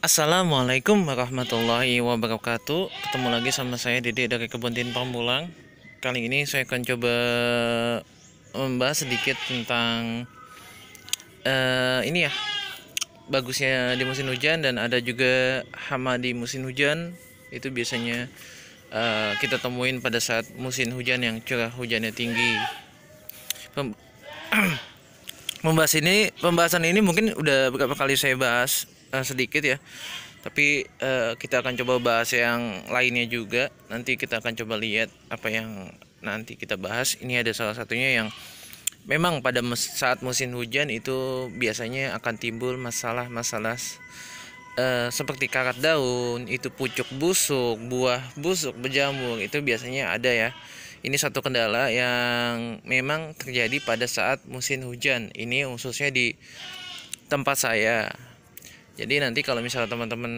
Assalamualaikum warahmatullahi wabarakatuh Ketemu lagi sama saya Dede dari Kebun Tin Pamulang Kali ini saya akan coba membahas sedikit tentang uh, Ini ya Bagusnya di musim hujan dan ada juga hama di musim hujan Itu biasanya uh, kita temuin pada saat musim hujan yang curah hujannya tinggi Pem Membahas ini, pembahasan ini mungkin udah beberapa kali saya bahas uh, sedikit ya tapi uh, kita akan coba bahas yang lainnya juga nanti kita akan coba lihat apa yang nanti kita bahas ini ada salah satunya yang memang pada saat musim hujan itu biasanya akan timbul masalah-masalah uh, seperti karat daun itu pucuk busuk buah busuk berjamur itu biasanya ada ya ini satu kendala yang memang terjadi pada saat musim hujan ini khususnya di tempat saya jadi nanti kalau misalnya teman-teman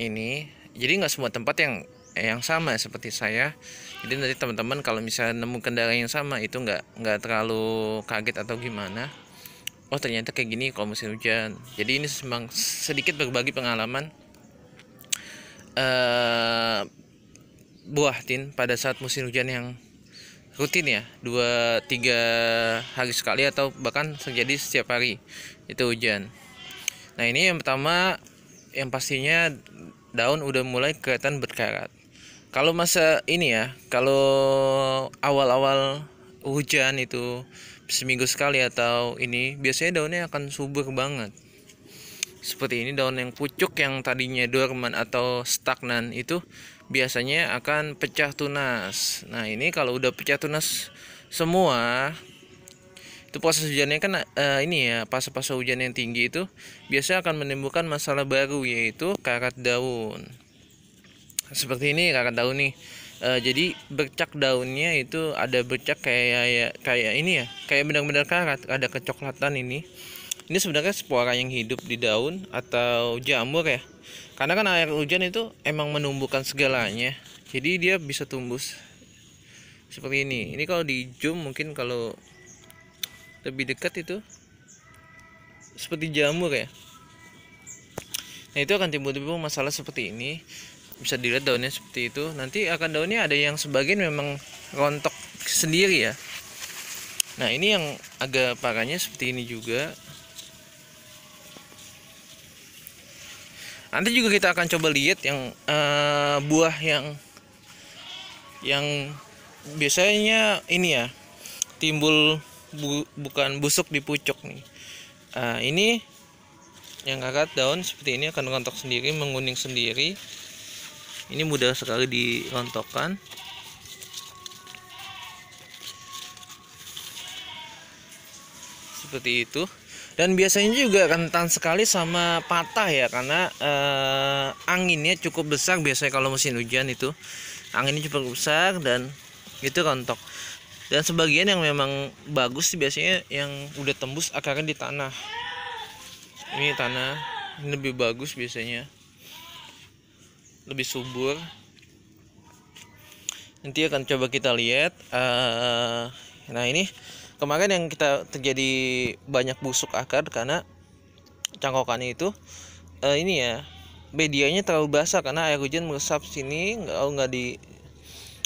ini jadi nggak semua tempat yang yang sama seperti saya jadi nanti teman-teman kalau misalnya nemu kendaraan yang sama itu nggak nggak terlalu kaget atau gimana oh ternyata kayak gini kalau musim hujan jadi ini memang sedikit berbagi pengalaman eh buah tin pada saat musim hujan yang rutin ya dua tiga hari sekali atau bahkan terjadi setiap hari itu hujan Nah ini yang pertama yang pastinya daun udah mulai kelihatan berkarat. Kalau masa ini ya, kalau awal-awal hujan itu seminggu sekali atau ini biasanya daunnya akan subur banget. Seperti ini daun yang pucuk yang tadinya dorman atau stagnan itu biasanya akan pecah tunas. Nah, ini kalau udah pecah tunas semua itu proses hujannya kan uh, ini ya pas pas hujan yang tinggi itu biasanya akan menimbulkan masalah baru yaitu karat daun seperti ini karat daun nih uh, jadi bercak daunnya itu ada bercak kayak kayak ini ya kayak benar-benar karat ada kecoklatan ini ini sebenarnya spora yang hidup di daun atau jamur ya karena kan air hujan itu emang menumbuhkan segalanya jadi dia bisa tumbuh seperti ini ini kalau di zoom mungkin kalau lebih dekat itu seperti jamur ya nah itu akan timbul-timbul masalah seperti ini bisa dilihat daunnya seperti itu nanti akan daunnya ada yang sebagian memang rontok sendiri ya nah ini yang agak parahnya seperti ini juga nanti juga kita akan coba lihat yang uh, buah yang yang biasanya ini ya timbul bu, bukan busuk di pucuk nih nah, ini yang kakak daun seperti ini akan rontok sendiri menguning sendiri ini mudah sekali dirontokkan seperti itu dan biasanya juga rentan sekali sama patah ya karena eh, anginnya cukup besar biasanya kalau musim hujan itu anginnya cukup besar dan itu rontok dan sebagian yang memang bagus sih biasanya yang udah tembus akarnya di tanah ini tanah ini lebih bagus biasanya lebih subur nanti akan coba kita lihat uh, nah ini kemarin yang kita terjadi banyak busuk akar karena cangkokannya itu uh, ini ya medianya terlalu basah karena air hujan meresap sini nggak nggak di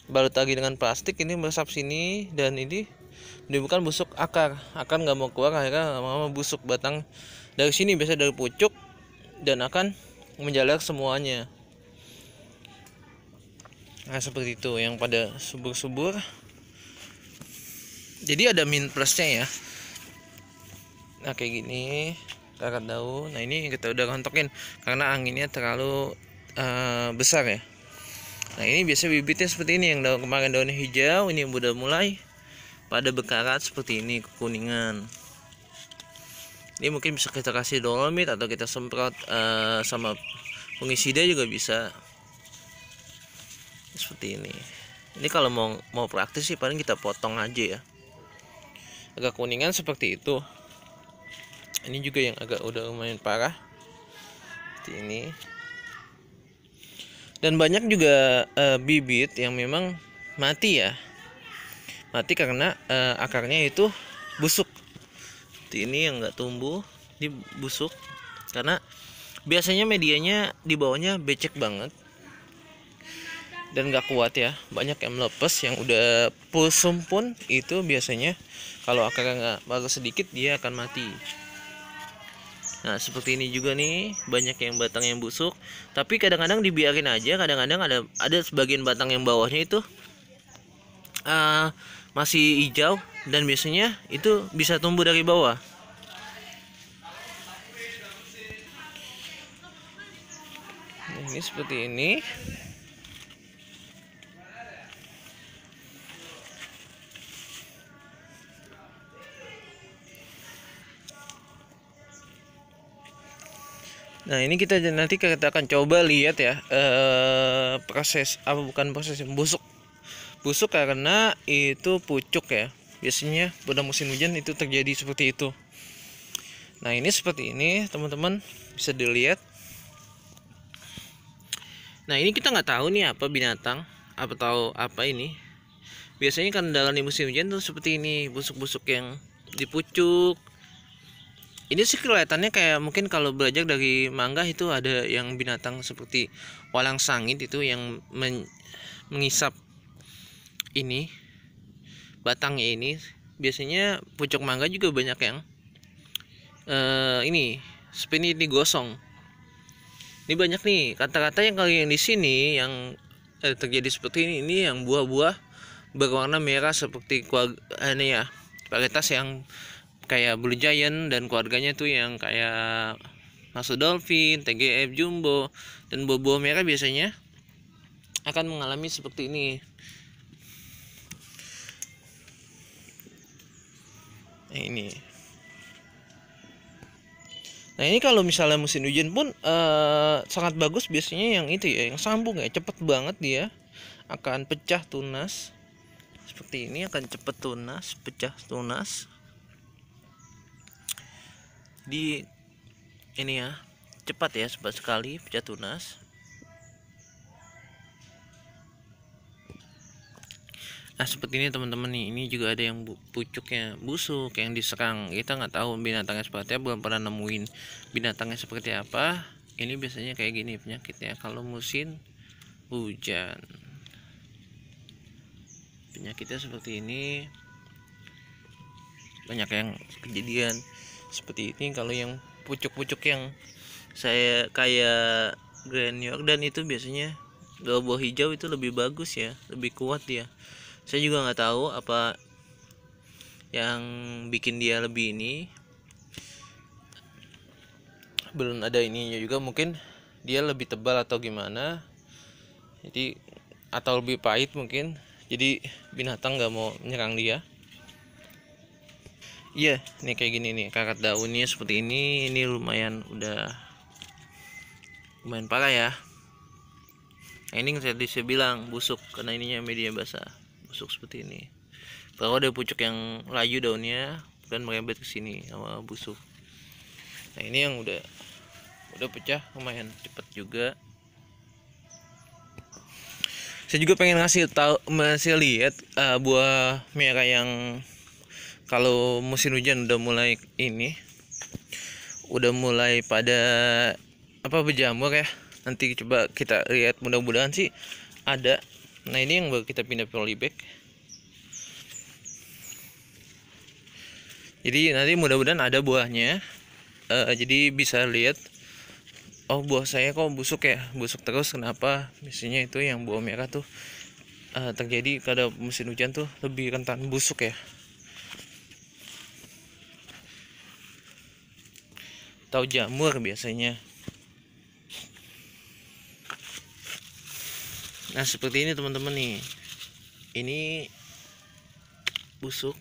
balut lagi dengan plastik ini meresap sini dan ini bukan busuk akar akan nggak mau keluar akhirnya lama-lama busuk batang dari sini biasa dari pucuk dan akan menjalar semuanya nah seperti itu yang pada subur-subur jadi ada min plusnya ya nah kayak gini karat daun nah ini kita udah rontokin karena anginnya terlalu uh, besar ya Nah ini biasa bibitnya seperti ini yang daun kemarin daunnya hijau ini udah mulai pada bekarat seperti ini kekuningan. Ini mungkin bisa kita kasih dolomit atau kita semprot uh, sama pengisida juga bisa. Seperti ini. Ini kalau mau mau praktis sih paling kita potong aja ya. Agak kuningan seperti itu. Ini juga yang agak udah lumayan parah. Seperti ini dan banyak juga uh, bibit yang memang mati ya mati karena uh, akarnya itu busuk ini yang nggak tumbuh ini busuk karena biasanya medianya di bawahnya becek banget dan nggak kuat ya banyak yang melepas yang udah pusum pun itu biasanya kalau akarnya nggak bagus sedikit dia akan mati Nah, seperti ini juga nih, banyak yang batang yang busuk, tapi kadang-kadang dibiarin aja, kadang-kadang ada ada sebagian batang yang bawahnya itu uh, masih hijau dan biasanya itu bisa tumbuh dari bawah. Ini seperti ini. Nah ini kita nanti kita akan coba lihat ya eh, proses apa bukan proses ya, busuk busuk karena itu pucuk ya biasanya pada musim hujan itu terjadi seperti itu. Nah ini seperti ini teman-teman bisa dilihat. Nah ini kita nggak tahu nih apa binatang apa tahu apa ini. Biasanya kan dalam di musim hujan tuh seperti ini busuk-busuk yang dipucuk ini sih kelihatannya kayak mungkin kalau belajar dari mangga itu ada yang binatang seperti walang sangit itu yang men mengisap ini batangnya ini biasanya pucuk mangga juga banyak yang uh, ini spin ini gosong ini banyak nih kata-kata yang kali yang di sini yang eh, terjadi seperti ini ini yang buah-buah berwarna merah seperti kuag eh, ini ya varietas yang kayak Blue Giant dan keluarganya tuh yang kayak masuk dolphin, TGF jumbo dan bobo merah biasanya akan mengalami seperti ini. Nah, ini. Nah ini kalau misalnya musim hujan pun eh, sangat bagus biasanya yang itu ya yang sambung ya cepet banget dia akan pecah tunas seperti ini akan cepet tunas pecah tunas di ini ya cepat ya cepat sekali pecah tunas nah seperti ini teman-teman nih ini juga ada yang pucuknya busuk yang diserang kita nggak tahu binatangnya seperti apa belum pernah nemuin binatangnya seperti apa ini biasanya kayak gini penyakitnya kalau musim hujan penyakitnya seperti ini banyak yang kejadian seperti ini kalau yang pucuk-pucuk yang saya kayak Grand York dan itu biasanya buah hijau itu lebih bagus ya lebih kuat dia saya juga nggak tahu apa yang bikin dia lebih ini belum ada ininya juga mungkin dia lebih tebal atau gimana jadi atau lebih pahit mungkin jadi binatang nggak mau menyerang dia iya ini kayak gini nih karat daunnya seperti ini ini lumayan udah lumayan parah ya nah, ini saya bisa bilang busuk karena ininya media basah busuk seperti ini kalau ada pucuk yang layu daunnya dan merembet ke sini sama busuk nah ini yang udah udah pecah lumayan cepat juga saya juga pengen ngasih tahu masih lihat uh, buah merah yang kalau musim hujan udah mulai ini udah mulai pada apa berjamur ya nanti coba kita lihat mudah-mudahan sih ada nah ini yang baru kita pindah polybag jadi nanti mudah-mudahan ada buahnya uh, jadi bisa lihat oh buah saya kok busuk ya busuk terus kenapa misalnya itu yang buah merah tuh uh, terjadi pada musim hujan tuh lebih rentan busuk ya atau jamur biasanya nah seperti ini teman-teman nih ini busuk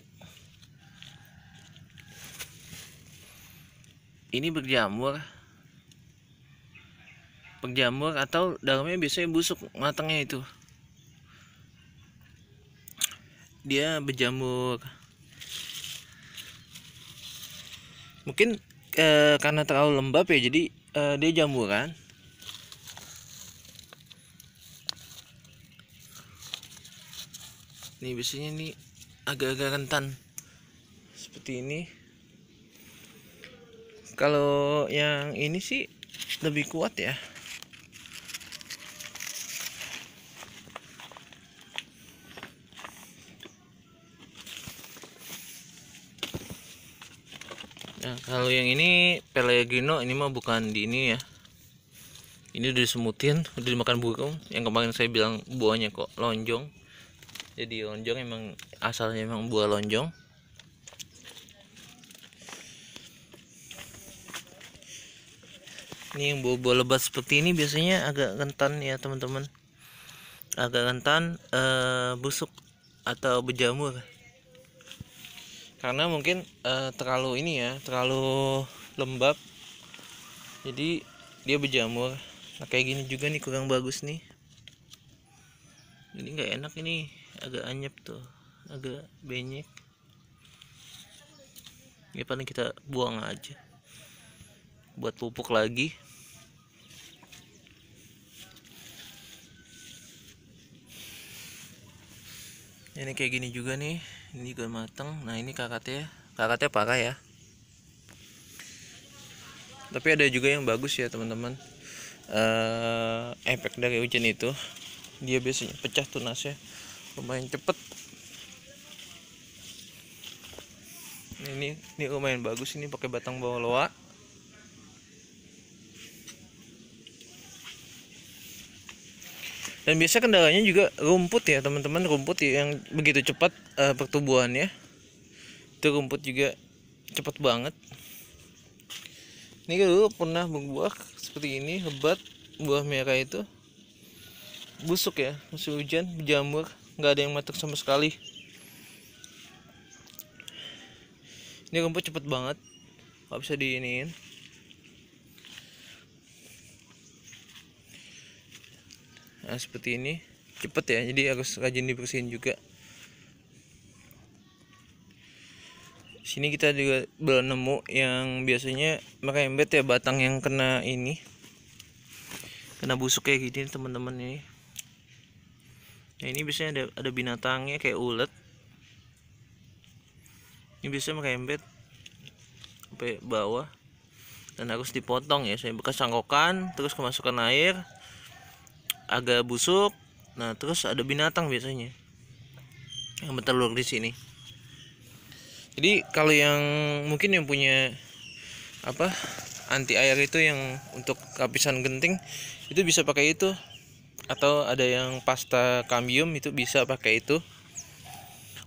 ini berjamur berjamur atau dalamnya biasanya busuk matangnya itu dia berjamur mungkin e, karena terlalu lembab ya jadi e, dia jamuran Ini biasanya ini agak-agak rentan seperti ini kalau yang ini sih lebih kuat ya ya, kalau yang ini Pelagino ini mah bukan di ini ya. Ini udah disemutin, udah dimakan burung. Yang kemarin saya bilang buahnya kok lonjong. Jadi lonjong emang asalnya emang buah lonjong. Ini yang buah-buah lebat seperti ini biasanya agak rentan ya teman-teman. Agak rentan, uh, busuk atau berjamur karena mungkin uh, terlalu ini ya terlalu lembab jadi dia berjamur nah kayak gini juga nih kurang bagus nih ini nggak enak ini agak anyep tuh agak benyek ya paling kita buang aja buat pupuk lagi ini kayak gini juga nih ini juga mateng nah ini kakatnya kakatnya parah ya tapi ada juga yang bagus ya teman-teman uh, efek dari hujan itu dia biasanya pecah tunasnya lumayan cepet ini ini lumayan bagus ini pakai batang bawah loa dan biasa kendalanya juga rumput ya teman-teman rumput yang begitu cepat uh, pertumbuhannya itu rumput juga cepat banget ini dulu pernah berbuah seperti ini hebat buah merah itu busuk ya musim hujan berjamur nggak ada yang matang sama sekali ini rumput cepat banget nggak bisa diiniin nah, seperti ini cepet ya jadi harus rajin dibersihin juga sini kita juga belum nemu yang biasanya embet ya batang yang kena ini kena busuk kayak gini teman-teman ini nah ini biasanya ada ada binatangnya kayak ulet ini biasanya embet sampai bawah dan harus dipotong ya saya bekas sangkokan terus kemasukan air agak busuk nah terus ada binatang biasanya yang bertelur di sini jadi kalau yang mungkin yang punya apa anti air itu yang untuk lapisan genting itu bisa pakai itu atau ada yang pasta kambium itu bisa pakai itu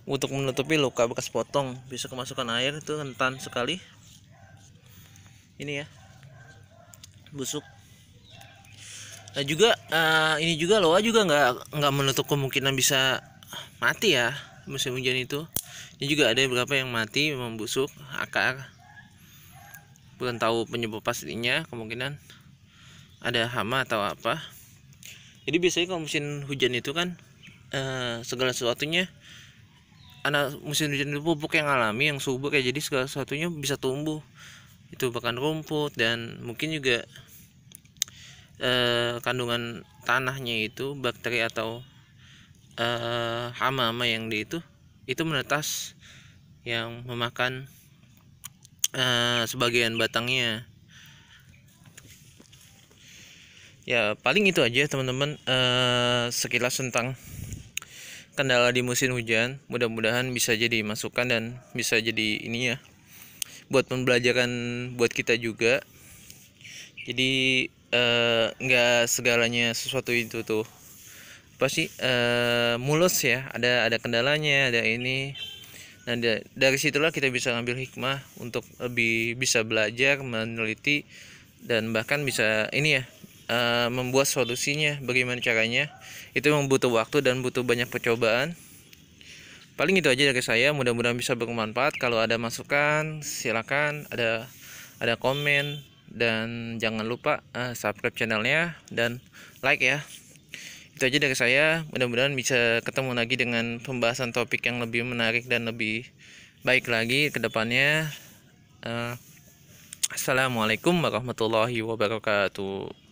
untuk menutupi luka bekas potong bisa kemasukan air itu rentan sekali ini ya busuk nah juga uh, ini juga loa juga nggak nggak menutup kemungkinan bisa mati ya musim hujan itu ini juga ada beberapa yang mati memang busuk akar belum tahu penyebab pastinya kemungkinan ada hama atau apa jadi biasanya kalau musim hujan itu kan uh, segala sesuatunya anak musim hujan itu pupuk yang alami yang subur kayak jadi segala sesuatunya bisa tumbuh itu bahkan rumput dan mungkin juga e, kandungan tanahnya itu bakteri atau e, hama-hama yang di itu itu menetas yang memakan e, sebagian batangnya ya paling itu aja teman-teman eh, sekilas tentang kendala di musim hujan mudah-mudahan bisa jadi masukan dan bisa jadi ini ya buat pembelajaran buat kita juga jadi Eh, nggak uh, segalanya sesuatu itu tuh pasti uh, eh, mulus ya ada ada kendalanya ada ini nah da dari situlah kita bisa ngambil hikmah untuk lebih bisa belajar meneliti dan bahkan bisa ini ya uh, membuat solusinya bagaimana caranya itu membutuh waktu dan butuh banyak percobaan paling itu aja dari saya mudah-mudahan bisa bermanfaat kalau ada masukan silakan ada ada komen dan jangan lupa uh, subscribe channelnya dan like ya itu aja dari saya mudah-mudahan bisa ketemu lagi dengan pembahasan topik yang lebih menarik dan lebih baik lagi kedepannya uh, eh, assalamualaikum warahmatullahi wabarakatuh